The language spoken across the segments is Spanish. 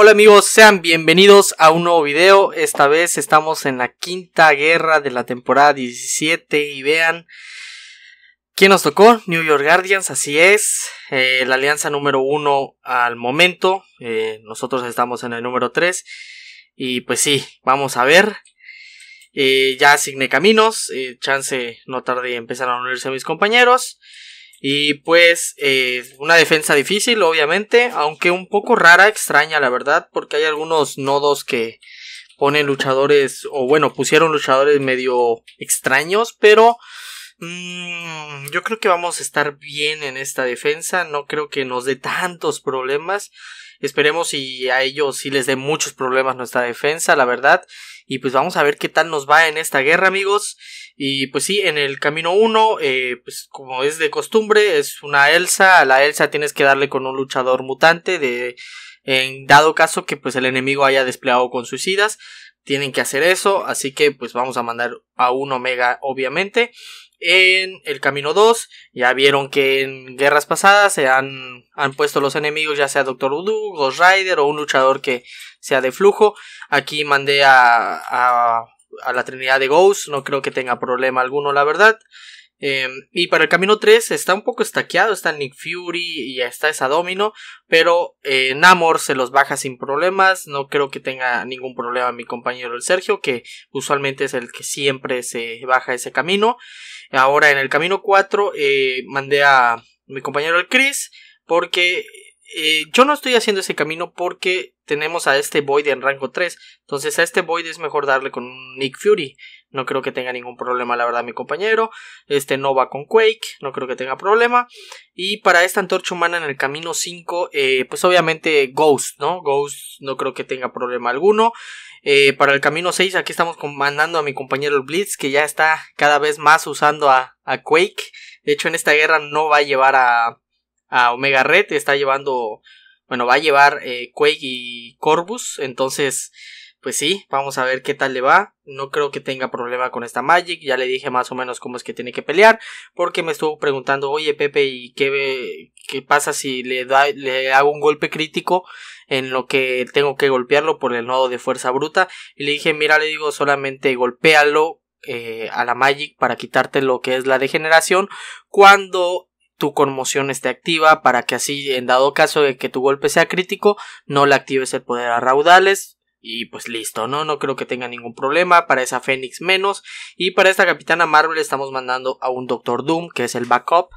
Hola amigos, sean bienvenidos a un nuevo video. Esta vez estamos en la quinta guerra de la temporada 17 y vean quién nos tocó. New York Guardians, así es. Eh, la alianza número uno al momento. Eh, nosotros estamos en el número 3. Y pues sí, vamos a ver. Eh, ya asigné caminos. chance no tarde empezar a unirse a mis compañeros. Y pues eh, una defensa difícil, obviamente, aunque un poco rara, extraña, la verdad, porque hay algunos nodos que ponen luchadores, o bueno, pusieron luchadores medio extraños, pero mm, yo creo que vamos a estar bien en esta defensa, no creo que nos dé tantos problemas. Esperemos y a ellos sí les dé muchos problemas nuestra defensa, la verdad. Y pues vamos a ver qué tal nos va en esta guerra, amigos. Y pues sí, en el camino 1, eh, pues como es de costumbre, es una Elsa. A la Elsa tienes que darle con un luchador mutante de... En dado caso que pues el enemigo haya desplegado con suicidas tienen que hacer eso, así que pues vamos a mandar a un Omega obviamente. En el camino 2 ya vieron que en guerras pasadas se han, han puesto los enemigos, ya sea Doctor Voodoo, Ghost Rider o un luchador que sea de flujo. Aquí mandé a, a la Trinidad de Ghost, no creo que tenga problema alguno la verdad. Em, y para el camino 3 está un poco estaqueado, está Nick Fury y ya está esa Domino, pero eh, Namor se los baja sin problemas, no creo que tenga ningún problema mi compañero el Sergio, que usualmente es el que siempre se baja ese camino. Ahora en el camino 4 eh, mandé a mi compañero el Chris, porque eh, yo no estoy haciendo ese camino porque tenemos a este Void en rango 3, entonces a este Void es mejor darle con Nick Fury. No creo que tenga ningún problema, la verdad, mi compañero. Este no va con Quake, no creo que tenga problema. Y para esta antorcha humana en el camino 5, eh, pues obviamente Ghost, ¿no? Ghost no creo que tenga problema alguno. Eh, para el camino 6, aquí estamos mandando a mi compañero Blitz, que ya está cada vez más usando a, Quake. De hecho, en esta guerra no va a llevar a, Omega Red, está llevando, bueno, va a llevar eh, Quake y Corvus. Entonces, pues sí, vamos a ver qué tal le va. No creo que tenga problema con esta Magic. Ya le dije más o menos cómo es que tiene que pelear. Porque me estuvo preguntando, oye Pepe, ¿y qué, qué pasa si le, da, le hago un golpe crítico en lo que tengo que golpearlo por el nodo de fuerza bruta? Y le dije, mira, le digo, solamente golpéalo eh, a la Magic para quitarte lo que es la degeneración. Cuando tu conmoción esté activa para que así en dado caso de que tu golpe sea crítico no le actives el poder a raudales y pues listo, ¿no? No creo que tenga ningún problema. Para esa Fénix menos. Y para esta Capitana Marvel estamos mandando a un Doctor Doom, que es el backup.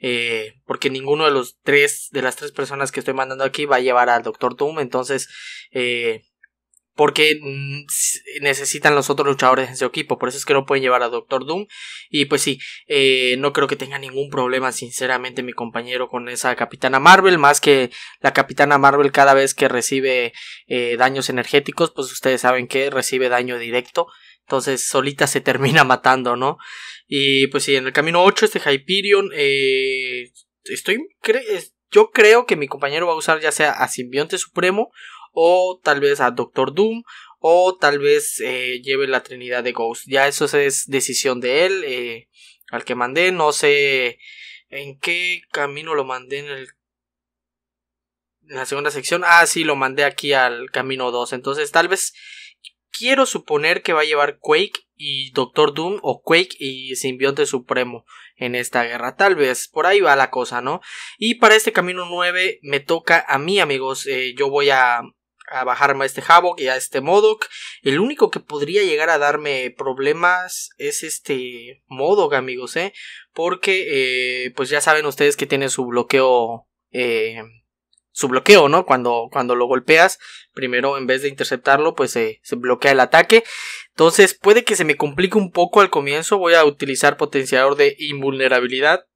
Eh, porque ninguno de los tres, de las tres personas que estoy mandando aquí va a llevar al Doctor Doom. Entonces, eh, porque mm, necesitan los otros luchadores en su equipo, por eso es que no pueden llevar a Doctor Doom. Y pues sí, eh, no creo que tenga ningún problema, sinceramente, mi compañero con esa Capitana Marvel, más que la Capitana Marvel cada vez que recibe eh, daños energéticos, pues ustedes saben que recibe daño directo, entonces solita se termina matando, ¿no? Y pues sí, en el camino 8 este Hyperion, eh, estoy, yo creo que mi compañero va a usar ya sea a Simbionte Supremo, o tal vez a Doctor Doom o tal vez eh, lleve la Trinidad de Ghost. Ya eso es decisión de él, eh, al que mandé, no sé en qué camino lo mandé en, el, en la segunda sección. Ah, sí, lo mandé aquí al camino 2. Entonces tal vez quiero suponer que va a llevar Quake y Doctor Doom o Quake y Simbionte Supremo en esta guerra. Tal vez por ahí va la cosa, ¿no? Y para este camino 9 me toca a mí, amigos. Eh, yo voy a a bajarme a este Havoc y a este Modok El único que podría llegar a darme problemas es este Modok amigos, ¿eh? Porque, eh, pues ya saben ustedes que tiene su bloqueo, eh, su bloqueo, ¿no? Cuando, cuando lo golpeas, primero en vez de interceptarlo, pues se bloquea el ataque. Entonces puede que se me complique un poco al comienzo. Voy a utilizar potenciador de invulnerabilidad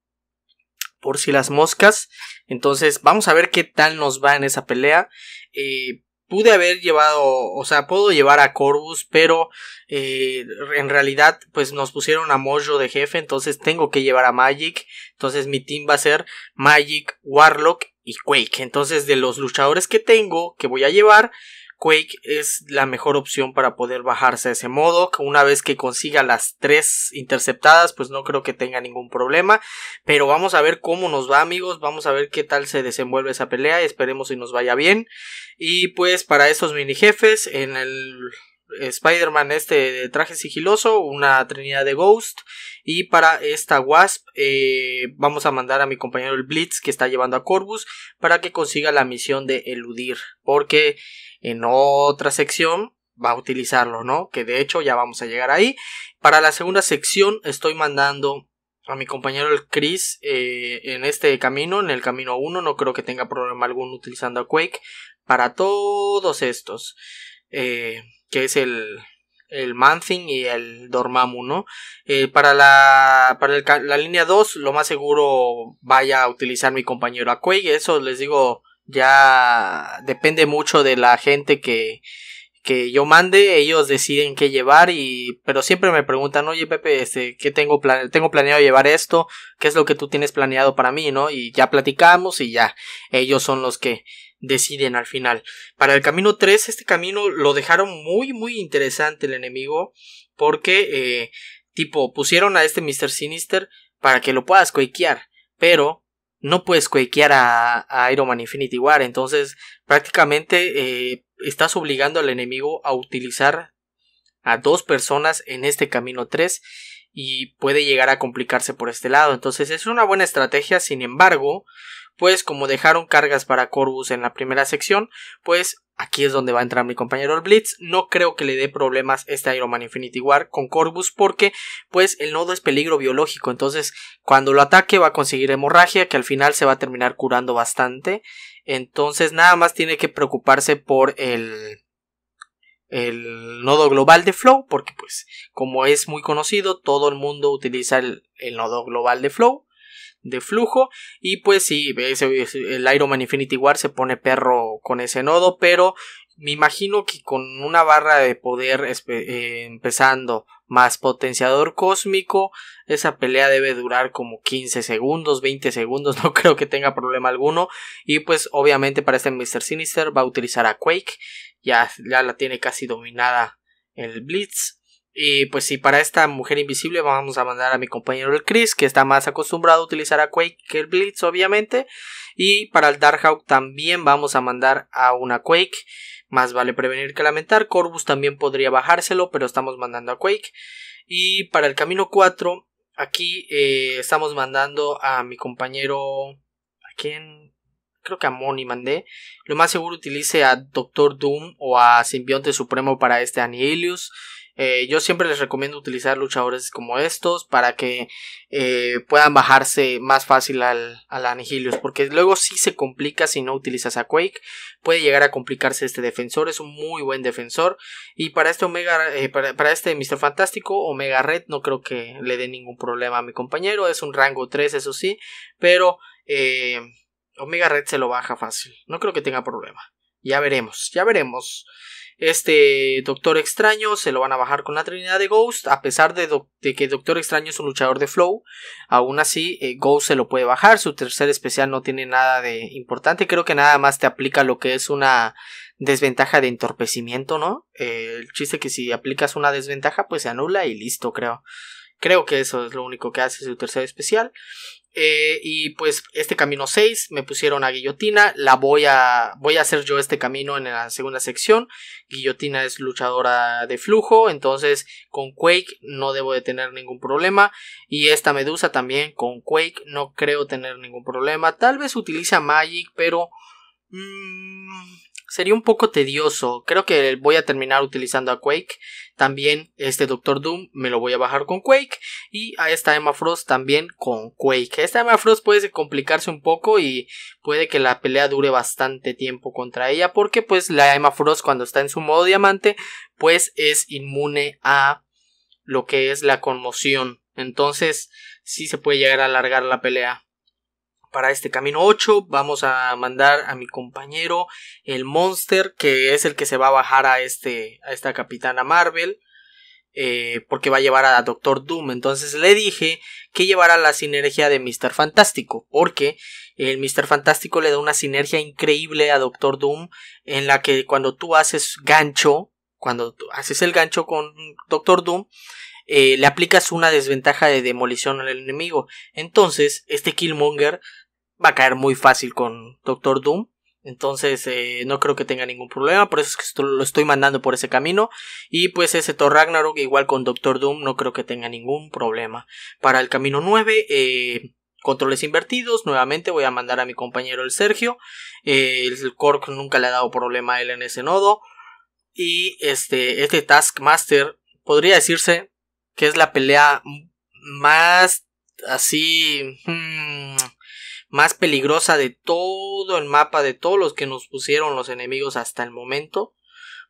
por si las moscas. Entonces vamos a ver qué tal nos va en esa pelea. Eh, pude haber llevado, o sea, puedo llevar a Corvus, pero eh, en realidad pues nos pusieron a Mojo de jefe, entonces tengo que llevar a Magic, entonces mi team va a ser Magic, Warlock y Quake, entonces de los luchadores que tengo, que voy a llevar, Quake es la mejor opción para poder bajarse a ese modo. Una vez que consiga las tres interceptadas, pues no creo que tenga ningún problema. Pero vamos a ver cómo nos va, amigos. Vamos a ver qué tal se desenvuelve esa pelea. Esperemos si nos vaya bien. Y pues para estos mini jefes, en el Spider-Man este de traje sigiloso, una trinidad de Ghost. Y para esta Wasp eh, vamos a mandar a mi compañero el Blitz que está llevando a Corvus para que consiga la misión de eludir. Porque en otra sección va a utilizarlo, ¿no? Que de hecho ya vamos a llegar ahí. Para la segunda sección estoy mandando a mi compañero el Chris eh, en este camino, en el camino 1, no creo que tenga problema alguno utilizando a Quake para todos estos, eh, que es el, el Manthing y el Dormammu, ¿no? Eh, para la, para la línea 2, lo más seguro vaya a utilizar mi compañero a Quake, eso les digo ya depende mucho de la gente que, que yo mande, ellos deciden qué llevar y pero siempre me preguntan, "Oye, Pepe, este, ¿qué tengo tengo planeado llevar esto? ¿Qué es lo que tú tienes planeado para mí, no?" Y ya platicamos y ya ellos son los que deciden al final. Para el camino 3, este camino lo dejaron muy muy interesante el enemigo porque eh, tipo pusieron a este Mr. Sinister para que lo puedas coiquear, pero no puedes quakear a, Iron Man Infinity War. Entonces, prácticamente eh, estás obligando al enemigo a utilizar a dos personas en este camino 3 y puede llegar a complicarse por este lado. Entonces es una buena estrategia, sin embargo, pues como dejaron cargas para Corvus en la primera sección, pues aquí es donde va a entrar mi compañero el Blitz. No creo que le dé problemas este Iron Man Infinity War con Corvus porque pues el nodo es peligro biológico, entonces cuando lo ataque va a conseguir hemorragia que al final se va a terminar curando bastante. Entonces nada más tiene que preocuparse por el el nodo global de Flow, porque pues como es muy conocido, todo el mundo utiliza el, nodo global de Flow, de flujo, y pues si... ese, el Iron Man Infinity War se pone perro con ese nodo, pero me imagino que con una barra de poder eh, empezando más potenciador cósmico, esa pelea debe durar como 15 segundos, 20 segundos, no creo que tenga problema alguno. Y pues obviamente para este Mr. Sinister va a utilizar a Quake, ya, ya la tiene casi dominada el Blitz. Y pues si para esta mujer invisible vamos a mandar a mi compañero el Chris, que está más acostumbrado a utilizar a Quake que el Blitz, obviamente. Y para el Darkhawk también vamos a mandar a una Quake. Más vale prevenir que lamentar. Corvus también podría bajárselo, pero estamos mandando a Quake. Y para el camino 4, aquí eh, estamos mandando a mi compañero... ¿A quién? Creo que a Moni mandé. Lo más seguro utilice a Doctor Doom o a Simbionte Supremo para este Annihilus. Eh, yo siempre les recomiendo utilizar luchadores como estos para que eh, puedan bajarse más fácil al, al Anihilius. Porque luego sí se complica si no utilizas a Quake. Puede llegar a complicarse este defensor. Es un muy buen defensor. Y para este Omega, eh, para, para, este Mr. Fantástico, Omega Red, no creo que le dé ningún problema a mi compañero. Es un rango 3, eso sí. Pero Omega Red se lo baja fácil. No creo que tenga problema. Ya veremos, ya veremos. Este Doctor Extraño se lo van a bajar con la Trinidad de Ghost, a pesar de, que Doctor Extraño es un luchador de Flow, aún así eh, Ghost se lo puede bajar, su tercer especial no tiene nada de importante, creo que nada más te aplica lo que es una desventaja de entorpecimiento, ¿no? Eh, el chiste que si aplicas una desventaja pues se anula y listo, creo. Creo que eso es lo único que hace su tercer especial. Eh, y pues este camino 6 me pusieron a guillotina, la voy a, voy a hacer yo este camino en la segunda sección. Guillotina es luchadora de flujo, entonces con Quake no debo de tener ningún problema. Y esta medusa también con Quake no creo tener ningún problema. Tal vez utiliza Magic, pero... Mm, sería un poco tedioso. Creo que voy a terminar utilizando a Quake. También este Doctor Doom me lo voy a bajar con Quake. Y a esta Emma Frost también con Quake. Esta Emma Frost puede complicarse un poco y puede que la pelea dure bastante tiempo contra ella. Porque pues la Emma Frost cuando está en su modo diamante pues es inmune a lo que es la conmoción. Entonces sí se puede llegar a alargar la pelea para este camino 8 vamos a mandar a mi compañero el Monster, que es el que se va a bajar a, este, a esta capitana Marvel. Eh, porque va a llevar a Doctor Doom. Entonces le dije que llevara la sinergia de Mr. Fantástico. Porque el Mr. Fantástico le da una sinergia increíble a Doctor Doom. En la que cuando tú haces gancho. Cuando tú haces el gancho con Doctor Doom. Eh, le aplicas una desventaja de demolición al enemigo. Entonces, este Killmonger va a caer muy fácil con Doctor Doom. Entonces eh, no creo que tenga ningún problema, por eso es que lo estoy mandando por ese camino. Y pues ese Thor Ragnarok igual con Doctor Doom no creo que tenga ningún problema. Para el camino 9, eh, controles invertidos, nuevamente voy a mandar a mi compañero el Sergio. Eh, el Cork nunca le ha dado problema a él en ese nodo. Y este, este Taskmaster podría decirse que es la pelea más así... Hmm, más peligrosa de todo el mapa, de todos los que nos pusieron los enemigos hasta el momento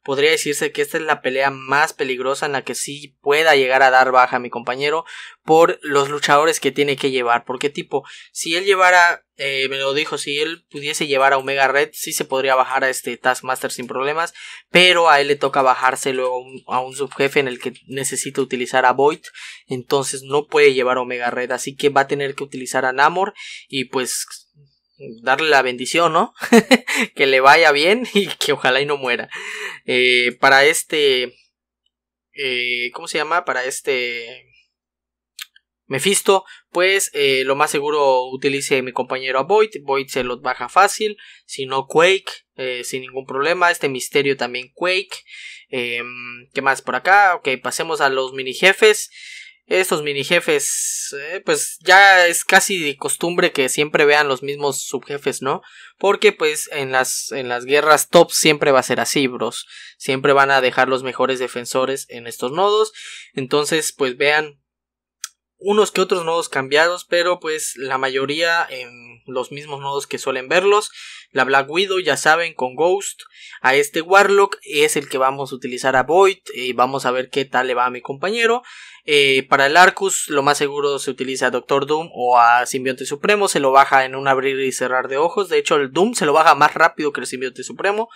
podría decirse que esta es la pelea más peligrosa en la que sí pueda llegar a dar baja a mi compañero por los luchadores que tiene que llevar. Porque tipo, si él llevara, eh, me lo dijo, si él pudiese llevar a Omega Red, sí se podría bajar a este Taskmaster sin problemas, pero a él le toca bajarse luego a un subjefe en el que necesita utilizar a Void, entonces no puede llevar a Omega Red, así que va a tener que utilizar a Namor y pues darle la bendición, ¿no? que le vaya bien y que ojalá y no muera. Eh, para este... Eh, ¿Cómo se llama? Para este... Mephisto, pues eh, lo más seguro utilice mi compañero a Void. Void se los baja fácil. Si no, Quake, sin ningún problema. Este misterio también Quake. Em, ¿Qué más por acá? Ok, pasemos a los mini jefes. Estos mini jefes, eh, pues ya es casi de costumbre que siempre vean los mismos subjefes, ¿no? Porque pues en las, en las guerras top siempre va a ser así, bros. Siempre van a dejar los mejores defensores en estos nodos. Entonces pues vean unos que otros nodos cambiados, pero pues la mayoría en los mismos nodos que suelen verlos. La Black Widow, ya saben, con Ghost. A este Warlock es el que vamos a utilizar a Void. Y vamos a ver qué tal le va a mi compañero. Eh, para el Arcus, lo más seguro se utiliza a Doctor Doom o a Simbionte Supremo. Se lo baja en un abrir y cerrar de ojos. De hecho, el Doom se lo baja más rápido que el Simbionte Supremo.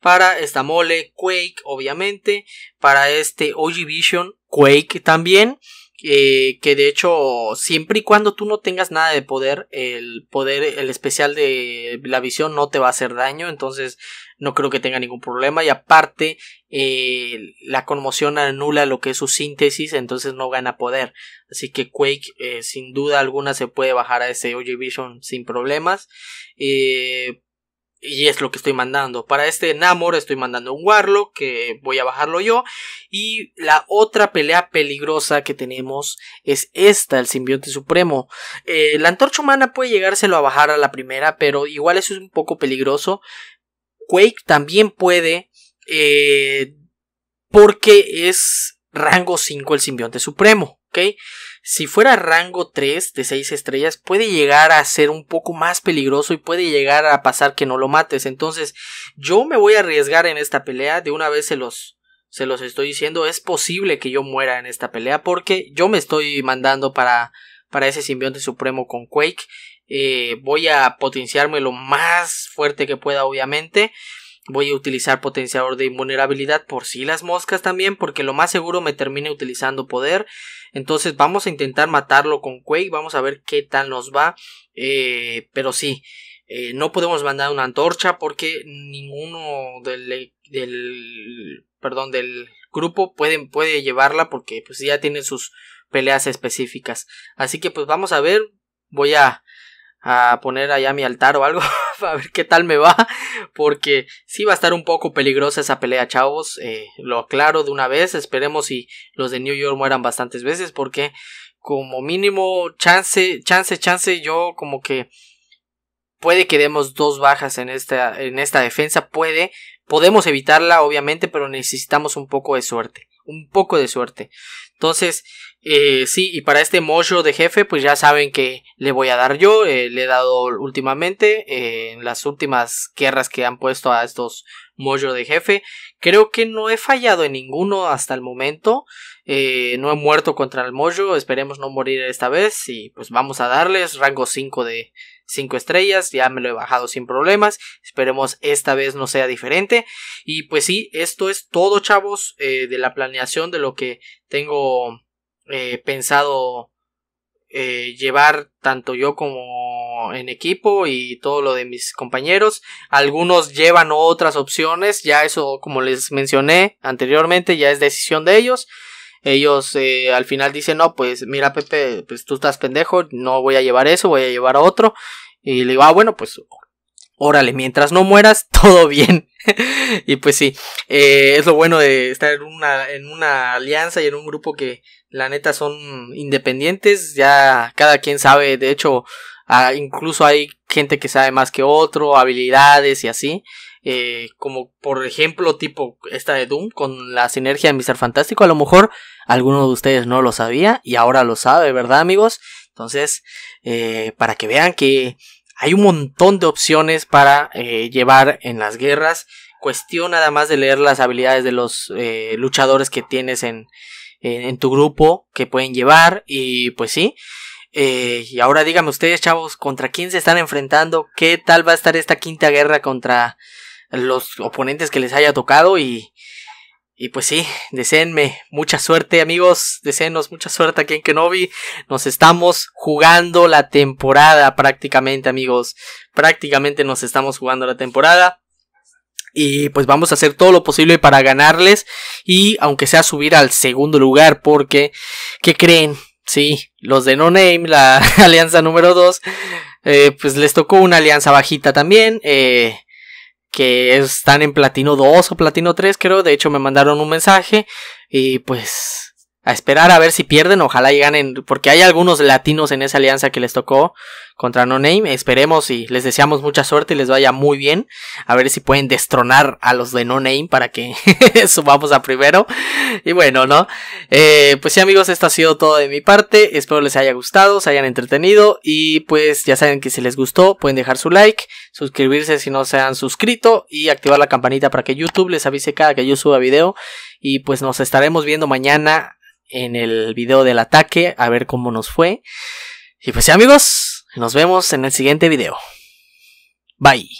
Para esta mole, Quake, obviamente. Para este OG Vision, Quake también. Eh, que de hecho, siempre y cuando tú no tengas nada de poder, el poder, el especial de la visión no te va a hacer daño, entonces no creo que tenga ningún problema. Y aparte, eh, la conmoción anula lo que es su síntesis, entonces no gana poder. Así que Quake, eh, sin duda alguna, se puede bajar a ese OG Vision sin problemas. Eh, y es lo que estoy mandando. Para este Namor estoy mandando un Warlock, que voy a bajarlo yo. Y la otra pelea peligrosa que tenemos es esta, el simbionte supremo. Eh, la antorcha humana puede llegárselo a bajar a la primera, pero igual eso es un poco peligroso. Quake también puede, eh, porque es rango 5 el simbionte supremo, ¿ok? si fuera rango 3 de 6 estrellas, puede llegar a ser un poco más peligroso y puede llegar a pasar que no lo mates. Entonces, yo me voy a arriesgar en esta pelea. De una vez se los, se los estoy diciendo. Es posible que yo muera en esta pelea porque yo me estoy mandando para, para ese simbionte supremo con Quake. Eh, voy a potenciarme lo más fuerte que pueda, obviamente. Voy a utilizar potenciador de invulnerabilidad por si las moscas también, porque lo más seguro me termine utilizando poder. Entonces vamos a intentar matarlo con Quake, vamos a ver qué tal nos va. Eh, pero sí, eh, no podemos mandar una antorcha porque ninguno del, e, del perdón, del grupo puede, puede llevarla porque pues ya tienen sus peleas específicas. Así que pues vamos a ver, voy a poner allá mi altar o algo a ver qué tal me va, porque sí va a estar un poco peligrosa esa pelea, chavos, eh, lo aclaro de una vez, esperemos si los de New York mueran bastantes veces, porque como mínimo chance, chance, chance, yo como que puede que demos dos bajas en esta, en esta defensa, puede, podemos evitarla obviamente, pero necesitamos un poco de suerte un poco de suerte. Entonces, eh, sí, y para este mojo de jefe, pues ya saben que le voy a dar yo, eh, le he dado últimamente, eh, en las últimas guerras que han puesto a estos mojo de jefe. Creo que no he fallado en ninguno hasta el momento, no he muerto contra el mojo, esperemos no morir esta vez y pues vamos a darles rango 5 de, 5 estrellas, ya me lo he bajado sin problemas, esperemos esta vez no sea diferente. Y pues sí, esto es todo chavos eh, de la planeación de lo que tengo eh, pensado eh, llevar tanto yo como en equipo y todo lo de mis compañeros. Algunos llevan otras opciones, ya eso como les mencioné anteriormente, ya es decisión de ellos ellos eh, al final dicen, no, pues mira Pepe, pues tú estás pendejo, no voy a llevar eso, voy a llevar a otro. Y le digo, ah, bueno, pues órale, mientras no mueras, todo bien. y pues sí, eh, es lo bueno de estar en una, en una alianza y en un grupo que la neta son independientes, ya cada quien sabe, de hecho, ah, incluso hay gente que sabe más que otro, habilidades y así. Eh, como por ejemplo tipo esta de Doom con la sinergia de Mr. Fantástico. A lo mejor alguno de ustedes no lo sabía y ahora lo sabe, ¿verdad amigos? Entonces, eh, para que vean que hay un montón de opciones para eh, llevar en las guerras. Cuestión nada más de leer las habilidades de los luchadores que tienes en, tu grupo que pueden llevar y pues sí. y ahora díganme ustedes, chavos, ¿contra quién se están enfrentando? ¿Qué tal va a estar esta quinta guerra contra los oponentes que les haya tocado y, y pues sí, deseenme mucha suerte amigos, deseenos mucha suerte aquí en Kenobi, nos estamos jugando la temporada prácticamente amigos, prácticamente nos estamos jugando la temporada. Y pues vamos a hacer todo lo posible para ganarles. Y aunque sea subir al segundo lugar. Porque, ¿qué creen? Sí, los de No Name, la alianza número 2. Eh, pues les tocó una alianza bajita también. Eh, que están en platino 2 o platino 3, creo. De hecho, me mandaron un mensaje y pues a esperar a ver si pierden, ojalá y ganen, porque hay algunos latinos en esa alianza que les tocó contra No Name, esperemos y les deseamos mucha suerte y les vaya muy bien, a ver si pueden destronar a los de No Name para que subamos a primero, y bueno, ¿no? Eh, pues sí amigos, esto ha sido todo de mi parte, espero les haya gustado, se hayan entretenido, y pues ya saben que si les gustó pueden dejar su like, suscribirse si no se han suscrito, y activar la campanita para que YouTube les avise cada que yo suba video, y pues nos estaremos viendo mañana en el video del ataque, a ver cómo nos fue. Y pues sí amigos, nos vemos en el siguiente video. Bye.